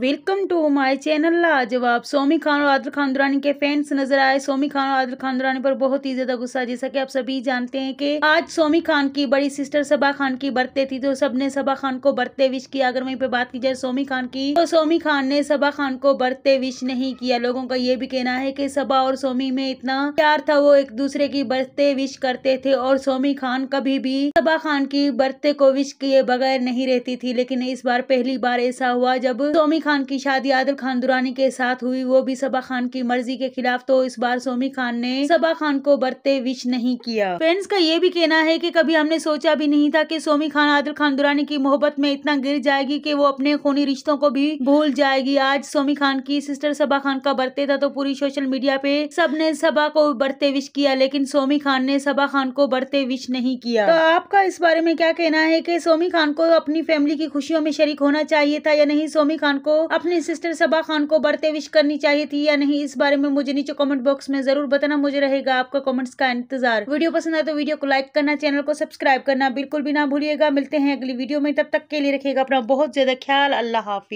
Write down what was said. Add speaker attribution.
Speaker 1: welcome to my channel ला आप सोमी खान और आदिल खान दुरानी के फैंस नजर आए सोमी खान और आदिल खान दुरानी पर बहुत ही ज्यादा गुस्सा जैसा कि आप सभी जानते हैं कि आज सोमी खान की बड़ी सिस्टर सबा खान की बर्थडे थी तो सबने सबा खान को बर्थडे विश किया अगर वहीं पे बात की जाए सोमी खान की तो सोमी खान ने सबा खान को बर्थडे विश नहीं किया लोगों का ये भी कहना है की सबा और सोमी में इतना प्यार था वो एक दूसरे की बर्थडे विश करते थे और सोमी खान कभी भी सबा खान की बर्थडे को विश किए बगैर नहीं रहती थी लेकिन इस बार पहली बार ऐसा हुआ जब सोमी खान की शादी आदिल खान दुरानी के साथ हुई वो भी सबा खान की मर्जी के खिलाफ तो इस बार सोमी खान ने सबा खान को बरते विश नहीं किया फैंस का ये भी कहना है की कभी हमने सोचा भी नहीं था की सोमी खान आदिल खान दुरानी की मोहब्बत में इतना गिर जाएगी की वो अपने खूनी रिश्तों को भी भूल जाएगी आज सोमी खान की सिस्टर सबा खान का बर्थडे था तो पूरी सोशल मीडिया पे सबने सबा को बर्थडे विश किया लेकिन सोमी खान ने सबा खान को बर्थडे विश नहीं किया तो आपका इस बारे में क्या कहना है की सोमी खान को अपनी फैमिली की खुशियों में शरीक होना चाहिए था या नहीं सोमी खान को अपनी सिस्टर सबा खान को बर्थडे विश करनी चाहिए थी या नहीं इस बारे में मुझे नीचे कमेंट बॉक्स में जरूर बताना मुझे रहेगा आपका कमेंट्स का इंतजार वीडियो पसंद आए तो वीडियो को लाइक करना चैनल को सब्सक्राइब करना बिल्कुल भी ना भूलिएगा मिलते हैं अगली वीडियो में तब तक के लिए रखेगा अपना बहुत ज्यादा ख्याल अल्लाह हाफिज